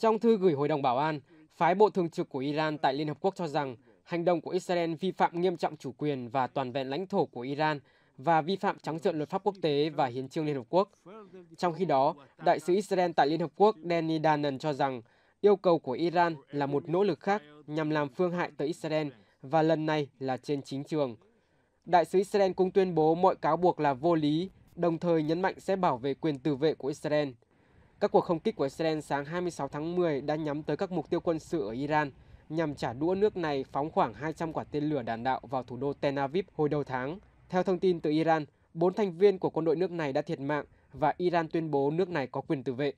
Trong thư gửi Hội đồng Bảo an, phái bộ thường trực của Iran tại Liên Hợp Quốc cho rằng hành động của Israel vi phạm nghiêm trọng chủ quyền và toàn vẹn lãnh thổ của Iran và vi phạm trắng trợn luật pháp quốc tế và hiến trương Liên Hợp Quốc. Trong khi đó, đại sứ Israel tại Liên Hợp Quốc Danny Danan cho rằng yêu cầu của Iran là một nỗ lực khác nhằm làm phương hại tới Israel và lần này là trên chính trường. Đại sứ Israel cũng tuyên bố mọi cáo buộc là vô lý, đồng thời nhấn mạnh sẽ bảo vệ quyền tự vệ của Israel. Các cuộc không kích của Israel sáng 26 tháng 10 đã nhắm tới các mục tiêu quân sự ở Iran nhằm trả đũa nước này phóng khoảng 200 quả tên lửa đạn đạo vào thủ đô Tel Aviv hồi đầu tháng. Theo thông tin từ Iran, bốn thành viên của quân đội nước này đã thiệt mạng và Iran tuyên bố nước này có quyền tự vệ.